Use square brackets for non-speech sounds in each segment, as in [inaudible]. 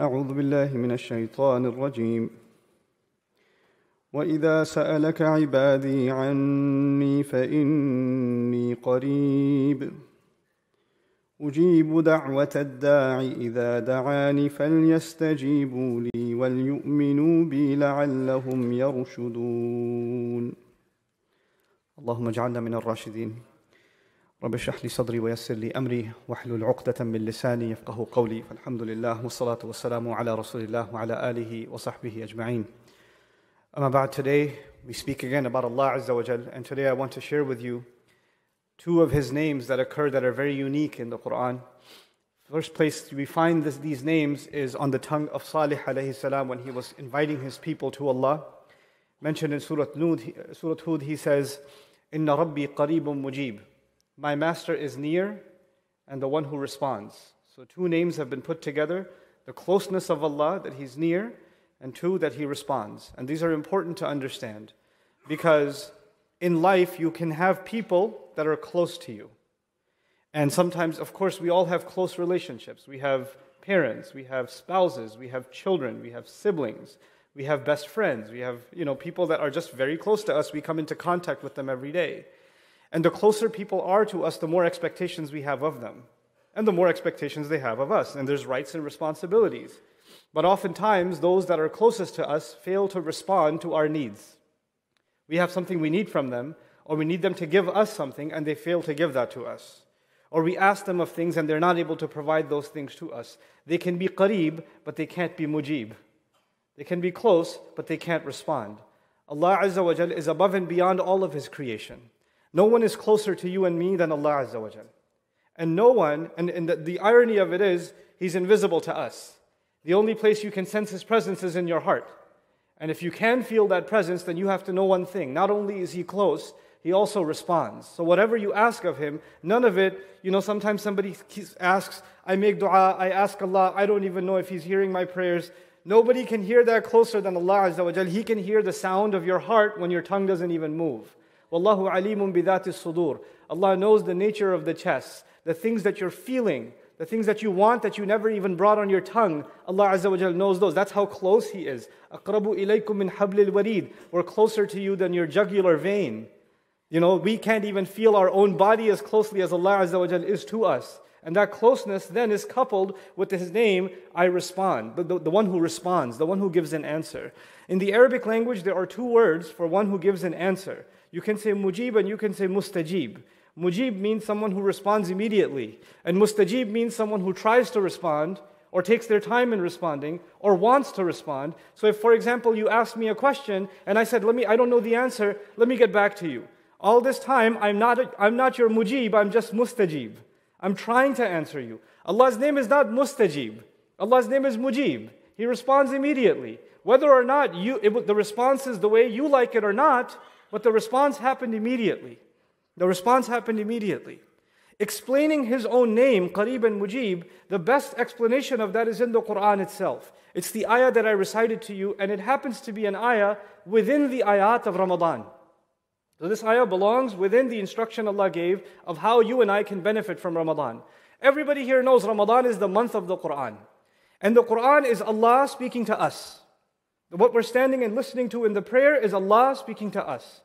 أعوذ بالله من الشيطان الرجيم وإذا سألك عبادي عني فإني قريب أجيب دعوة الداع إذا دعاني فليستجيبوا لي وليؤمنوا بي لعلهم يرشدون اللهم اجعلنا من الراشدين رب اشرح لي صدري ويسر لي أمري واحلل عقدة من لساني يفقه قولي فالحمد لله والصلاة والسلام على رسول الله وعلى آله وصحبه أجمعين Amma ba'd today we speak again about Allah Azza wa and today I want to share with you two of his names that occur that are very unique in the Quran. First place we find this, these names is on the tongue of Salih alayhi salam when he was inviting his people to Allah. Mentioned in Surah, Nud, Surah Hud, he says, Inna Rabbi Qareebun Mujib. My master is near, and the one who responds. So, two names have been put together the closeness of Allah, that He's near, and two, that He responds. And these are important to understand because in life you can have people that are close to you. And sometimes, of course, we all have close relationships. We have parents, we have spouses, we have children, we have siblings, we have best friends, we have, you know, people that are just very close to us. We come into contact with them every day. And the closer people are to us, the more expectations we have of them, and the more expectations they have of us. And there's rights and responsibilities. But oftentimes, those that are closest to us fail to respond to our needs. We have something we need from them, or we need them to give us something, and they fail to give that to us. Or we ask them of things, and they're not able to provide those things to us. They can be qareeb, but they can't be mujib. They can be close, but they can't respond. Allah Azza wa is above and beyond all of His creation. No one is closer to you and me than Allah Azza wa Jal. And no one, and, and the, the irony of it is, He's invisible to us. The only place you can sense His presence is in your heart. And if you can feel that presence, then you have to know one thing. Not only is He close, He also responds. So whatever you ask of Him, none of it, you know, sometimes somebody asks, I make dua, I ask Allah, I don't even know if He's hearing my prayers. Nobody can hear that closer than Allah Azza wa He can hear the sound of your heart when your tongue doesn't even move. Wallahu alimun bidati sudur. Allah knows the nature of the chest, the things that you're feeling, the things that you want that you never even brought on your tongue. Allah Azza wa Jal knows those. That's how close He is. Aqrabu ilaykum min hablil warid. We're closer to you than your jugular vein. You know, we can't even feel our own body as closely as Allah Azza wa Jal is to us. And that closeness then is coupled with His name, I respond. The, the, the one who responds, the one who gives an answer. In the Arabic language, there are two words for one who gives an answer. You can say mujib and you can say mustajib. Mujib means someone who responds immediately, and mustajib means someone who tries to respond or takes their time in responding or wants to respond. So if for example you asked me a question and I said, "Let me I don't know the answer, let me get back to you." All this time I'm not I'm not your mujib, I'm just mustajib. I'm trying to answer you. Allah's name is not mustajib. Allah's name is mujib. He responds immediately. Whether or not you it, the response is the way you like it or not, but the response happened immediately. The response happened immediately. Explaining his own name, Qarib and Mujib, the best explanation of that is in the Quran itself. It's the ayah that I recited to you, and it happens to be an ayah within the ayat of Ramadan. So this ayah belongs within the instruction Allah gave of how you and I can benefit from Ramadan. Everybody here knows Ramadan is the month of the Quran. And the Quran is Allah speaking to us. What we're standing and listening to in the prayer is Allah speaking to us.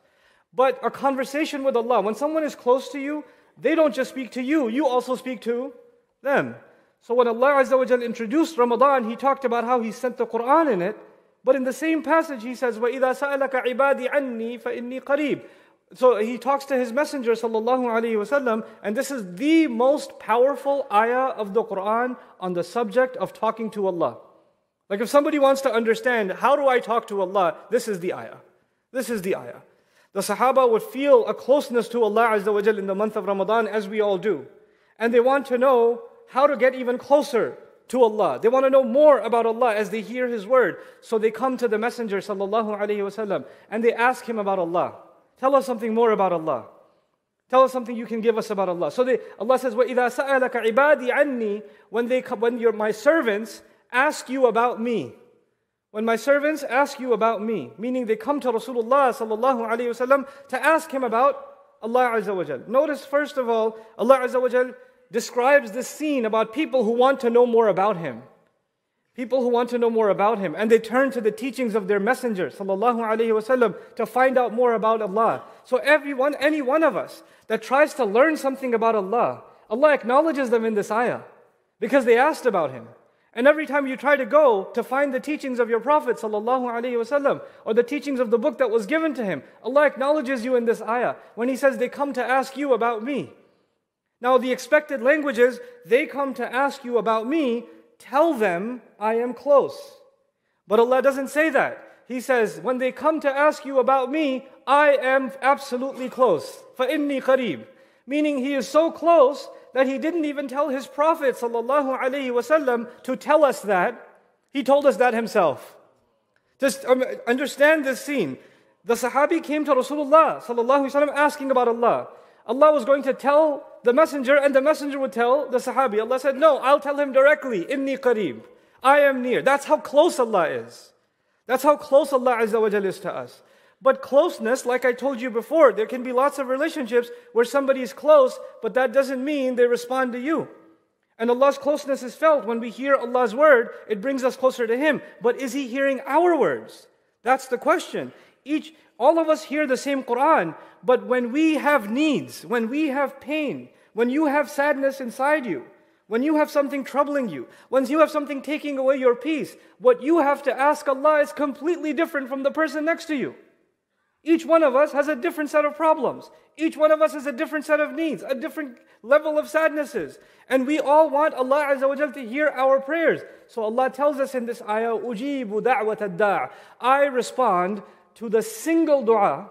But a conversation with Allah, when someone is close to you, they don't just speak to you, you also speak to them. So when Allah Azza wa introduced Ramadan, He talked about how He sent the Quran in it. But in the same passage, He says, وَإِذَا سَأَلَكَ عِبَادِي عَنِّي فَإِنِّي قَرِيبٌ So He talks to His Messenger sallallahu alaihi wasallam, and this is the most powerful ayah of the Quran on the subject of talking to Allah. Like if somebody wants to understand, how do I talk to Allah? This is the ayah. This is the ayah. The Sahaba would feel a closeness to Allah Azza wa in the month of Ramadan as we all do. And they want to know how to get even closer to Allah. They want to know more about Allah as they hear His word. So they come to the Messenger Sallallahu Alaihi Wasallam and they ask him about Allah. Tell us something more about Allah. Tell us something you can give us about Allah. So they, Allah says, وَإِذَا سَأَلَكَ عِبَادِي عَنِّي When, they, when your, my servants ask you about me, when my servants ask you about me, meaning they come to Rasulullah sallallahu alayhi wasallam to ask him about Allah Azza wa Jal. Notice first of all, Allah Azza wa Jal describes this scene about people who want to know more about him. People who want to know more about him and they turn to the teachings of their messenger sallallahu alayhi wasallam to find out more about Allah. So everyone, any one of us that tries to learn something about Allah, Allah acknowledges them in this ayah because they asked about him. And every time you try to go to find the teachings of your Prophet وسلم, or the teachings of the book that was given to him, Allah acknowledges you in this ayah when He says, They come to ask you about me. Now, the expected language is, They come to ask you about me, tell them I am close. But Allah doesn't say that. He says, When they come to ask you about me, I am absolutely close. فَإِنِّي قَرِيب meaning he is so close that he didn't even tell his Prophet وسلم, to tell us that. He told us that himself. Just um, understand this scene. The Sahabi came to Rasulullah وسلم, asking about Allah. Allah was going to tell the messenger, and the messenger would tell the Sahabi. Allah said, No, I'll tell him directly, Inni qareeb. I am near. That's how close Allah is. That's how close Allah Azza wa is to us. But closeness, like I told you before, there can be lots of relationships where somebody is close, but that doesn't mean they respond to you. And Allah's closeness is felt when we hear Allah's word, it brings us closer to Him. But is He hearing our words? That's the question. Each, all of us hear the same Quran, but when we have needs, when we have pain, when you have sadness inside you, when you have something troubling you, when you have something taking away your peace, what you have to ask Allah is completely different from the person next to you. Each one of us has a different set of problems. Each one of us has a different set of needs, a different level of sadnesses. And we all want Allah to hear our prayers. So Allah tells us in this ayah, Ujibu da'wat I respond to the single dua.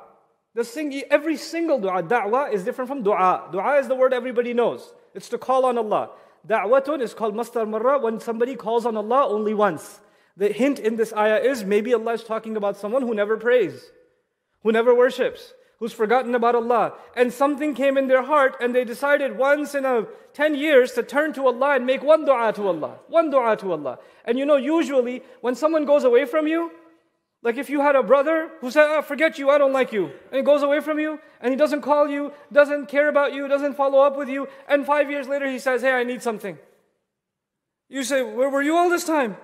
The sing- every single dua, da'wah is different from dua. Dua is the word everybody knows. It's to call on Allah. Da'watun is called mastar marra when somebody calls on Allah only once. The hint in this ayah is maybe Allah is talking about someone who never prays who never worships, who's forgotten about Allah, and something came in their heart and they decided once in a 10 years to turn to Allah and make one dua to Allah, one dua to Allah. And you know, usually when someone goes away from you, like if you had a brother who said, oh, forget you, I don't like you, and he goes away from you, and he doesn't call you, doesn't care about you, doesn't follow up with you, and five years later he says, hey, I need something. You say, where were you all this time?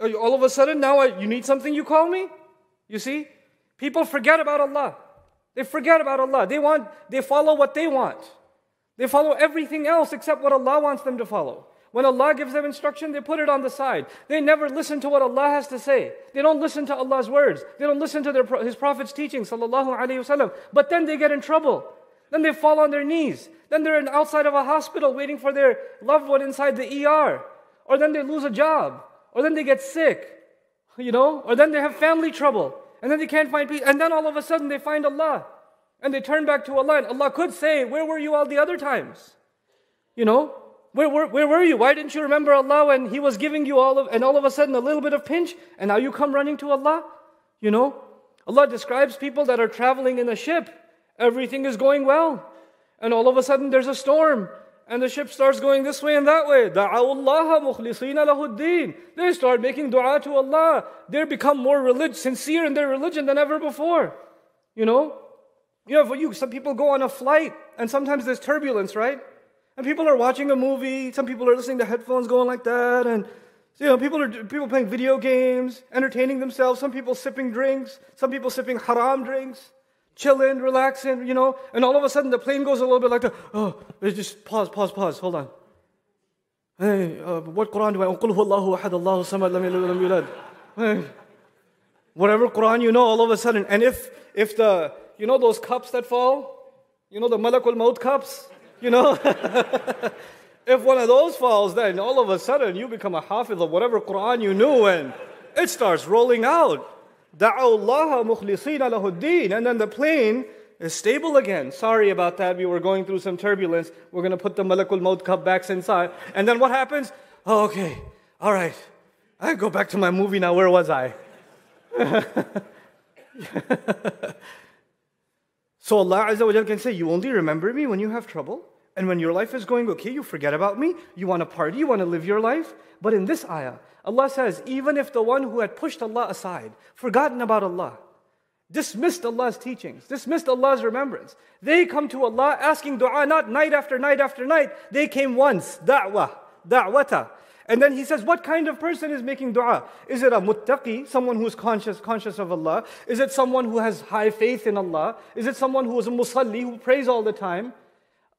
All of a sudden now I, you need something, you call me? You see? People forget about Allah. They forget about Allah. They want they follow what they want. They follow everything else except what Allah wants them to follow. When Allah gives them instruction, they put it on the side. They never listen to what Allah has to say. They don't listen to Allah's words. They don't listen to their, His Prophet's teaching, sallallahu alaihi wasallam. But then they get in trouble. Then they fall on their knees. Then they're outside of a hospital waiting for their loved one inside the ER. Or then they lose a job. Or then they get sick. You know? Or then they have family trouble. And then they can't find peace. And then all of a sudden they find Allah and they turn back to Allah. And Allah could say, Where were you all the other times? You know, where, where, where were you? Why didn't you remember Allah when He was giving you all of, and all of a sudden a little bit of pinch, and now you come running to Allah? You know, Allah describes people that are traveling in a ship. Everything is going well. And all of a sudden there's a storm. And the ship starts going this way and that way. They start making dua to Allah. They become more religious, sincere in their religion than ever before. You know? You know, for you, some people go on a flight and sometimes there's turbulence, right? And people are watching a movie, some people are listening to headphones going like that, and you know, people are people playing video games, entertaining themselves, some people sipping drinks, some people sipping haram drinks chilling, relaxing, you know, and all of a sudden the plane goes a little bit like the, Oh, just pause, pause, pause, hold on. Hey, uh, what Quran do I? Qul Allahu samad, let me let me let. Whatever Quran you know, all of a sudden, and if if the you know those cups that fall, you know the malakul maut cups, you know. [laughs] if one of those falls, then all of a sudden you become a hafiz of whatever Quran you knew, and it starts rolling out. And then the plane is stable again. Sorry about that. We were going through some turbulence. We're going to put the Malakul Maut cup back inside. And then what happens? Oh, okay. All right. I go back to my movie now. Where was I? [laughs] so Allah Azza wa can say, You only remember me when you have trouble. And when your life is going okay, you forget about me. You want to party, you want to live your life. But in this ayah, Allah says, even if the one who had pushed Allah aside, forgotten about Allah, dismissed Allah's teachings, dismissed Allah's remembrance, they come to Allah asking dua not night after night after night. They came once, da'wah, da'wata. And then he says, what kind of person is making dua? Is it a muttaqi, someone who's conscious, conscious of Allah? Is it someone who has high faith in Allah? Is it someone who is a musalli, who prays all the time?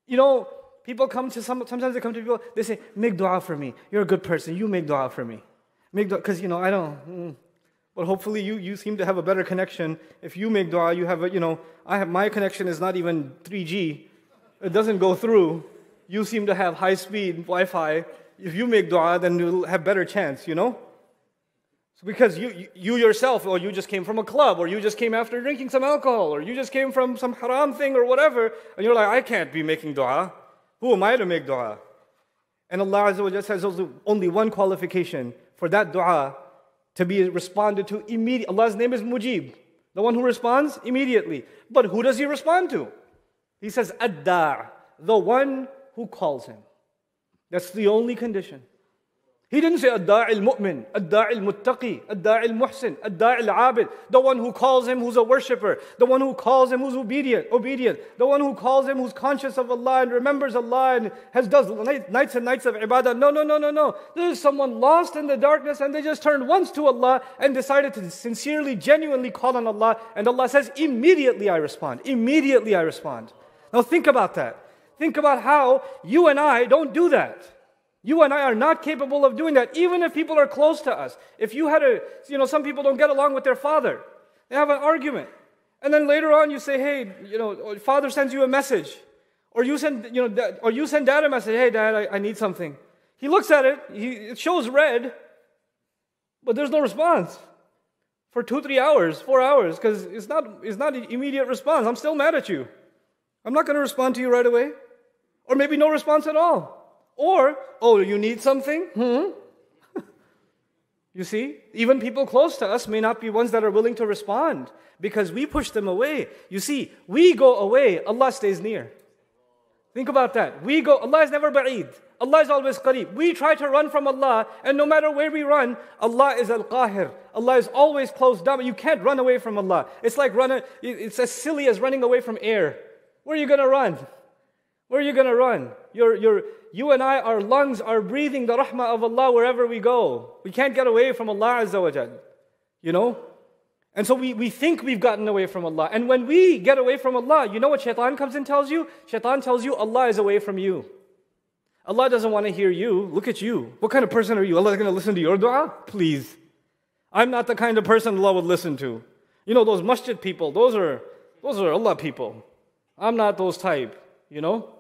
You know, people come to some, sometimes they come to people, they say, make dua for me. You're a good person. You make dua for me. Make dua, because, you know, I don't. Mm. But hopefully you, you seem to have a better connection. If you make dua, you have a, you know, I have, my connection is not even 3G. It doesn't go through. You seem to have high speed Wi Fi. If you make dua, then you'll have better chance, you know? because you, you yourself, or you just came from a club, or you just came after drinking some alcohol, or you just came from some haram thing or whatever, and you're like, I can't be making dua. Who am I to make dua? And Allah Azza wa says only one qualification for that dua to be responded to immediately. Allah's name is Mujib, the one who responds immediately. But who does he respond to? He says, Ad-Dar, the one who calls him. That's the only condition. He didn't say Ad-Da'i al-Mu'min, Ad-Da'i al-Muttaqi, Ad-Da'i al-Muhsin, Ad-Da'i al the one who calls him who's a worshipper, the one who calls him who's obedient, obedient, the one who calls him who's conscious of Allah and remembers Allah and has does nights and nights of ibadah. No, no, no, no, no. This is someone lost in the darkness and they just turned once to Allah and decided to sincerely, genuinely call on Allah. And Allah says, immediately I respond, immediately I respond. Now think about that. Think about how you and I don't do that. You and I are not capable of doing that, even if people are close to us. If you had a, you know, some people don't get along with their father, they have an argument. And then later on, you say, hey, you know, father sends you a message. Or you send, you know, or you send dad a message, hey, dad, I, I need something. He looks at it, he, it shows red, but there's no response for two, three hours, four hours, because it's not, it's not immediate response. I'm still mad at you. I'm not going to respond to you right away. Or maybe no response at all. Or, oh, you need something? Hmm? [laughs] you see, even people close to us may not be ones that are willing to respond because we push them away. You see, we go away, Allah stays near. Think about that. We go, Allah is never ba'id. Allah is always qareeb. We try to run from Allah, and no matter where we run, Allah is al-qahir. Allah is always close down. You can't run away from Allah. It's like running, it's as silly as running away from air. Where are you going to run? Where are you going to run? You're, you and I, our lungs are breathing the rahmah of Allah wherever we go. We can't get away from Allah Azza wa Jal. You know? And so we, we think we've gotten away from Allah. And when we get away from Allah, you know what shaitan comes and tells you? Shaitan tells you Allah is away from you. Allah doesn't want to hear you. Look at you. What kind of person are you? Allah's going to listen to your dua? Please. I'm not the kind of person Allah would listen to. You know, those masjid people, those are, those are Allah people. I'm not those type, you know?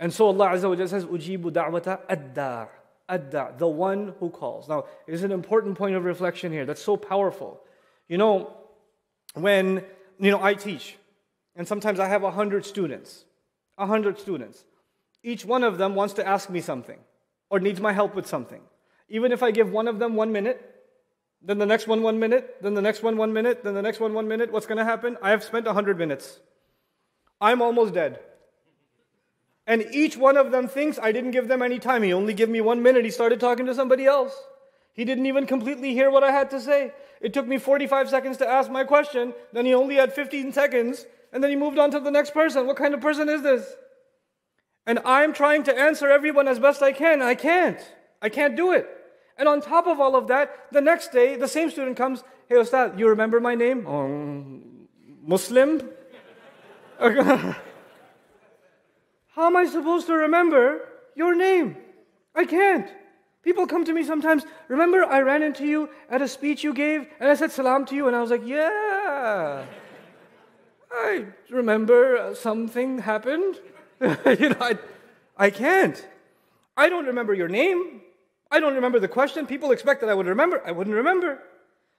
And so Allah Azza wa Jalla says, Ujibu da'wata ad-dar. Ad-dar, the one who calls. Now, it is an important point of reflection here. That's so powerful. You know, when, you know, I teach, and sometimes I have 100 students, 100 students. Each one of them wants to ask me something or needs my help with something. Even if I give one of them one minute, then the next one one minute, then the next one one minute, then the next one one minute, what's going to happen? I have spent 100 minutes. I'm almost dead. And each one of them thinks, I didn't give them any time. He only gave me one minute. He started talking to somebody else. He didn't even completely hear what I had to say. It took me 45 seconds to ask my question. Then he only had 15 seconds. And then he moved on to the next person. What kind of person is this? And I'm trying to answer everyone as best I can. I can't. I can't do it. And on top of all of that, the next day, the same student comes, Hey, Ustad, you remember my name? Um, Muslim? [laughs] How am I supposed to remember your name? I can't. People come to me sometimes, remember I ran into you at a speech you gave and I said salam to you and I was like, yeah. I remember something happened. [laughs] you know, I, I can't. I don't remember your name. I don't remember the question. People expect that I would remember. I wouldn't remember.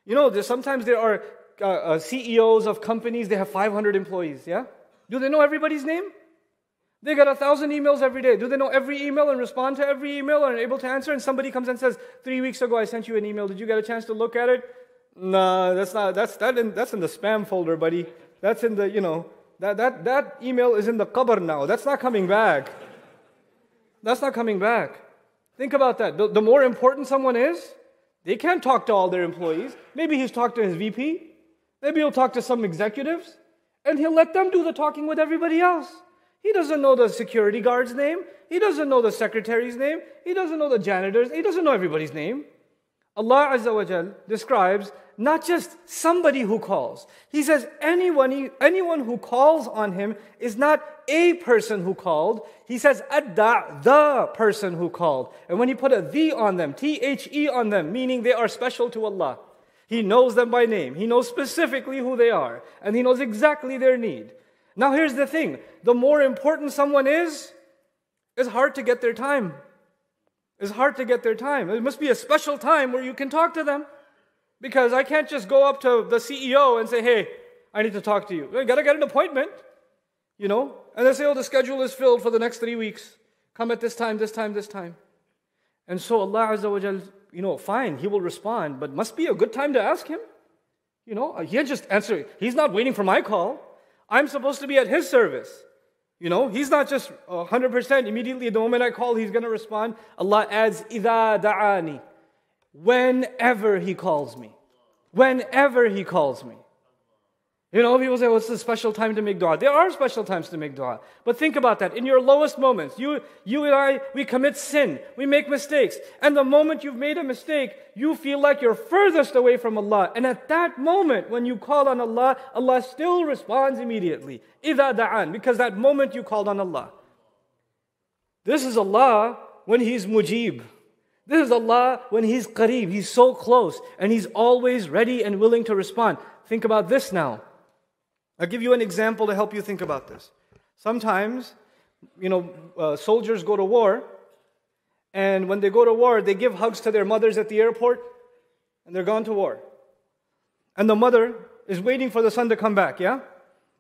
You know, there's, sometimes there are uh, uh, CEOs of companies, they have 500 employees, yeah? Do they know everybody's name? They get a thousand emails every day. Do they know every email and respond to every email and are able to answer? And somebody comes and says, Three weeks ago I sent you an email. Did you get a chance to look at it? Nah, that's not that's that in, that's in the spam folder, buddy. That's in the, you know, that that that email is in the qabr now. That's not coming back. That's not coming back. Think about that. The, the more important someone is, they can't talk to all their employees. Maybe he's talked to his VP. Maybe he'll talk to some executives. And he'll let them do the talking with everybody else. He doesn't know the security guard's name. He doesn't know the secretary's name. He doesn't know the janitor's. He doesn't know everybody's name. Allah Azza wa Jal describes not just somebody who calls. He says anyone, anyone who calls on him is not a person who called. He says adda, the person who called. And when he put a the on them, T-H-E on them, meaning they are special to Allah. He knows them by name. He knows specifically who they are. And he knows exactly their need. Now, here's the thing the more important someone is, it's hard to get their time. It's hard to get their time. It must be a special time where you can talk to them. Because I can't just go up to the CEO and say, hey, I need to talk to you. I gotta get an appointment, you know? And they say, oh, the schedule is filled for the next three weeks. Come at this time, this time, this time. And so Allah Azza wa Jal, you know, fine, He will respond, but must be a good time to ask Him. You know, He'll just answer. He's not waiting for my call. I'm supposed to be at his service. You know, he's not just 100% immediately the moment I call, he's going to respond. Allah adds, ida da'ani. Whenever he calls me. Whenever he calls me. You know, people say, well, it's a special time to make dua. There are special times to make dua. But think about that. In your lowest moments, you, you and I, we commit sin. We make mistakes. And the moment you've made a mistake, you feel like you're furthest away from Allah. And at that moment, when you call on Allah, Allah still responds immediately. إِذَا دَعَان Because that moment you called on Allah. This is Allah when He's mujib. This is Allah when He's qareeb. He's so close and He's always ready and willing to respond. Think about this now. I'll give you an example to help you think about this. Sometimes, you know, uh, soldiers go to war, and when they go to war, they give hugs to their mothers at the airport, and they're gone to war. And the mother is waiting for the son to come back, yeah?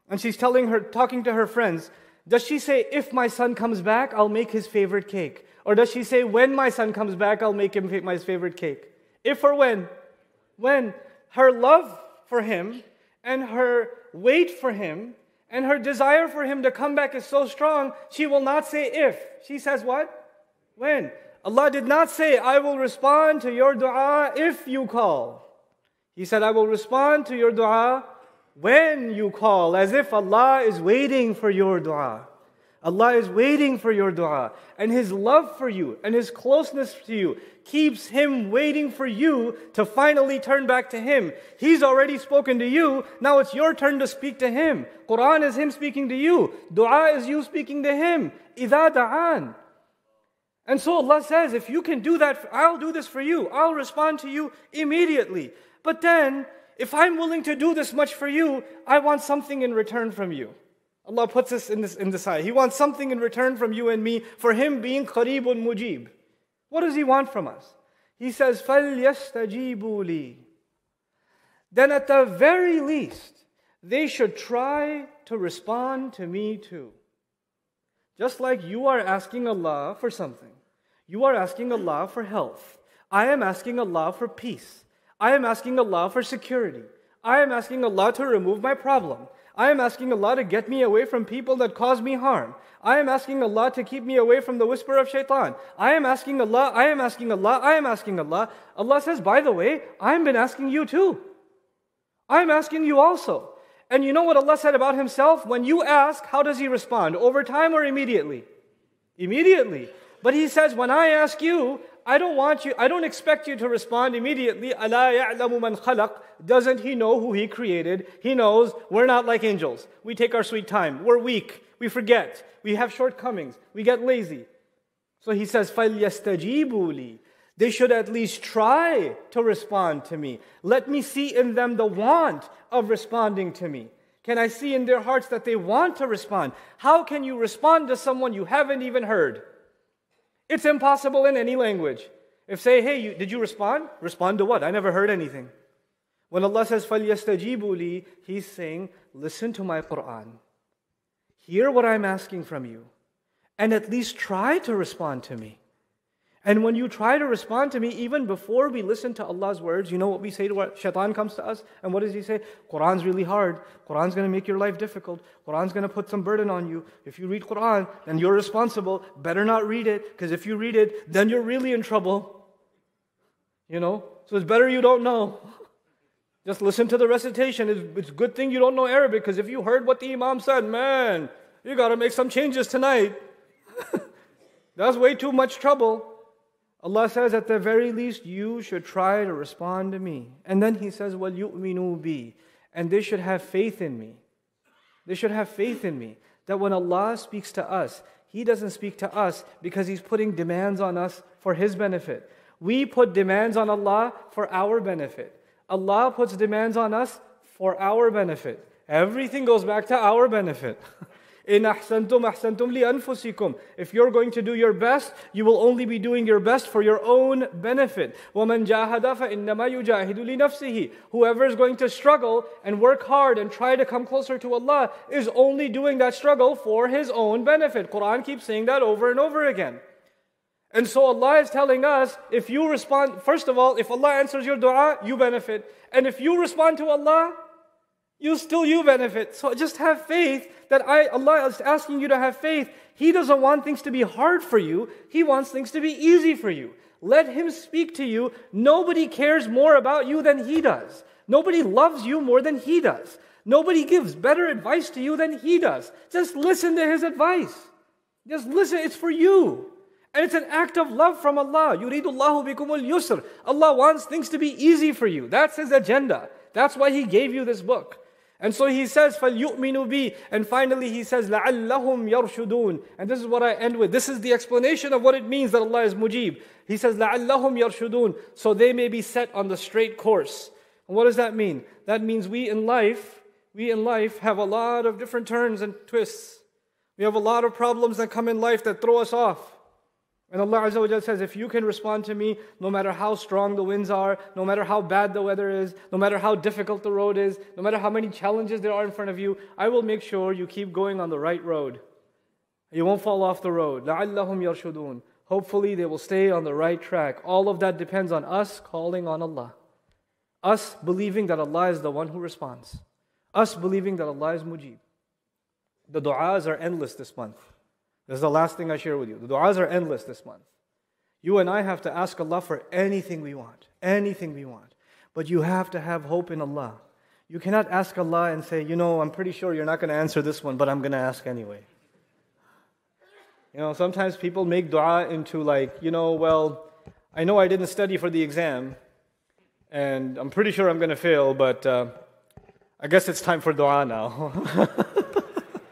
And she's telling her, talking to her friends, does she say, if my son comes back, I'll make his favorite cake? Or does she say, when my son comes back, I'll make him my favorite cake? If or when? When? Her love for him and her wait for him and her desire for him to come back is so strong, she will not say if. She says what? When. Allah did not say, I will respond to your dua if you call. He said, I will respond to your dua when you call, as if Allah is waiting for your dua. Allah is waiting for your dua, and His love for you and His closeness to you keeps Him waiting for you to finally turn back to Him. He's already spoken to you, now it's your turn to speak to Him. Quran is Him speaking to you, dua is you speaking to Him. إِذَا دَعَانَ and so Allah says, if you can do that, I'll do this for you. I'll respond to you immediately. But then, if I'm willing to do this much for you, I want something in return from you. Allah puts us in this in this ayah. He wants something in return from you and me for him being Qaribun mujib. What does he want from us? He says, فَلْيَسْتَجِيبُوا Then at the very least, they should try to respond to me too. Just like you are asking Allah for something. You are asking Allah for health. I am asking Allah for peace. I am asking Allah for security. I am asking Allah to remove my problem. I am asking Allah to get me away from people that cause me harm. I am asking Allah to keep me away from the whisper of shaitan. I am asking Allah, I am asking Allah, I am asking Allah. Allah says, by the way, I've been asking you too. I'm asking you also. And you know what Allah said about Himself? When you ask, how does He respond? Over time or immediately? Immediately. But He says, when I ask you, I don't want you, I don't expect you to respond immediately, Allah يعلم يَعْلَمُ خَلَقْ Doesn't he know who he created? He knows we're not like angels. We take our sweet time. We're weak. We forget. We have shortcomings. We get lazy. So he says, فَلْيَسْتَجِيبُوا لِي They should at least try to respond to me. Let me see in them the want of responding to me. Can I see in their hearts that they want to respond? How can you respond to someone you haven't even heard? It's impossible in any language. If say, hey, you, did you respond? Respond to what? I never heard anything. When Allah says, فَلْيَسْتَجِيبُ لِي He's saying, listen to my Quran. Hear what I'm asking from you. And at least try to respond to me. And when you try to respond to me, even before we listen to Allah's words, you know what we say to what shaitan comes to us? And what does he say? Quran's really hard. Quran's going to make your life difficult. Quran's going to put some burden on you. If you read Quran, then you're responsible. Better not read it, because if you read it, then you're really in trouble. You know? So it's better you don't know. [laughs] Just listen to the recitation. It's, it's good thing you don't know Arabic, because if you heard what the Imam said, man, you got to make some changes tonight. [laughs] That's way too much trouble. Allah says, at the very least, you should try to respond to me. And then He says, Well, yu'minu be?" And they should have faith in me. They should have faith in me. That when Allah speaks to us, He doesn't speak to us because He's putting demands on us for His benefit. We put demands on Allah for our benefit. Allah puts demands on us for our benefit. Everything goes back to our benefit. [laughs] In ahsantum ahsantum li anfusikum. If you're going to do your best, you will only be doing your best for your own benefit. وَمَنْ جَاهَدَ فَإِنَّمَا يُجَاهِدُ لِنَفْسِهِ Whoever is going to struggle and work hard and try to come closer to Allah is only doing that struggle for his own benefit. Quran keeps saying that over and over again. And so Allah is telling us if you respond, first of all, if Allah answers your dua, you benefit. And if you respond to Allah, you still you benefit. So just have faith that I, Allah is asking you to have faith. He doesn't want things to be hard for you. He wants things to be easy for you. Let him speak to you. Nobody cares more about you than he does. Nobody loves you more than he does. Nobody gives better advice to you than he does. Just listen to his advice. Just listen, it's for you. And it's an act of love from Allah. Yuridullahu bikumul yusr. Allah wants things to be easy for you. That's his agenda. That's why he gave you this book. And so he says, فَلْيُؤْمِنُوا بِي And finally he says, لَعَلَّهُمْ يَرْشُدُونَ And this is what I end with. This is the explanation of what it means that Allah is mujib. He says, لَعَلَّهُمْ يَرْشُدُونَ So they may be set on the straight course. And what does that mean? That means we in life, we in life have a lot of different turns and twists. We have a lot of problems that come in life that throw us off. And Allah Azza wa says, if you can respond to me, no matter how strong the winds are, no matter how bad the weather is, no matter how difficult the road is, no matter how many challenges there are in front of you, I will make sure you keep going on the right road. You won't fall off the road. لَعَلَّهُمْ يَرْشُدُونَ Hopefully they will stay on the right track. All of that depends on us calling on Allah. Us believing that Allah is the one who responds. Us believing that Allah is Mujib. The du'as are endless this month. This is the last thing I share with you. The du'as are endless this month. You and I have to ask Allah for anything we want, anything we want. But you have to have hope in Allah. You cannot ask Allah and say, you know, I'm pretty sure you're not going to answer this one, but I'm going to ask anyway. You know, sometimes people make dua into like, you know, well, I know I didn't study for the exam, and I'm pretty sure I'm going to fail, but uh, I guess it's time for dua now.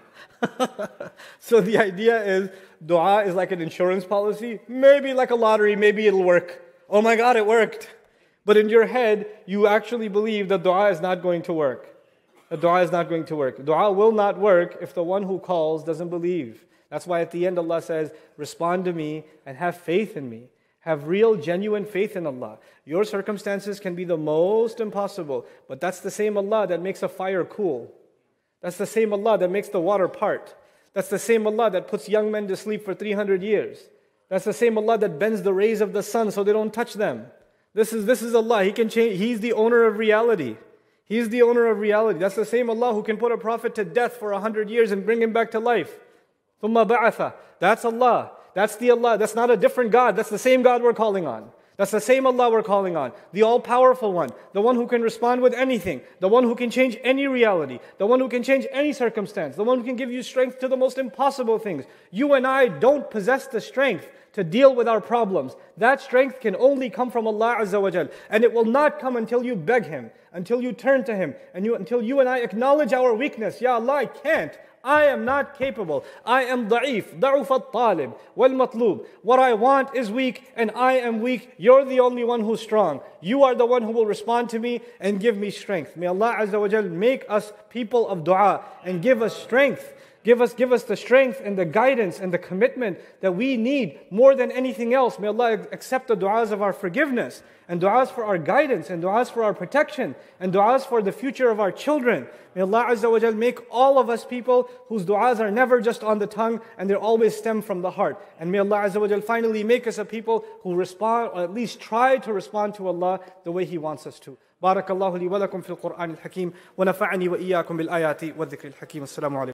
[laughs] So the idea is dua is like an insurance policy, maybe like a lottery, maybe it'll work. Oh my God, it worked. But in your head, you actually believe that dua is not going to work. The dua is not going to work. Dua will not work if the one who calls doesn't believe. That's why at the end Allah says, respond to me and have faith in me. Have real, genuine faith in Allah. Your circumstances can be the most impossible, but that's the same Allah that makes a fire cool. That's the same Allah that makes the water part. That's the same Allah that puts young men to sleep for 300 years. That's the same Allah that bends the rays of the sun so they don't touch them. This is, this is Allah. He can change. He's the owner of reality. He's the owner of reality. That's the same Allah who can put a prophet to death for 100 years and bring him back to life. That's Allah. That's the Allah. That's not a different God. That's the same God we're calling on. That's the same Allah we're calling on, the all powerful one, the one who can respond with anything, the one who can change any reality, the one who can change any circumstance, the one who can give you strength to the most impossible things. You and I don't possess the strength to deal with our problems. That strength can only come from Allah Azza wa Jal, and it will not come until you beg Him, until you turn to Him, and you, until you and I acknowledge our weakness. Ya Allah, I can't. I am not capable. I am da'if, da'uf al-talib, wal-matlub. What I want is weak and I am weak. You're the only one who's strong. You are the one who will respond to me and give me strength. May Allah Azza wa Jal make us people of dua and give us strength. Give us, give us the strength and the guidance and the commitment that we need more than anything else. May Allah accept the du'as of our forgiveness and du'as for our guidance and du'as for our protection and du'as for the future of our children. May Allah Azza wa Jal make all of us people whose du'as are never just on the tongue and they always stem from the heart. And may Allah Azza wa Jal finally make us a people who respond or at least try to respond to Allah the way He wants us to. بارك الله لي ولكم في القرآن الحكيم ونفعني وإياكم بالآيات والذكر الحكيم السلام عليكم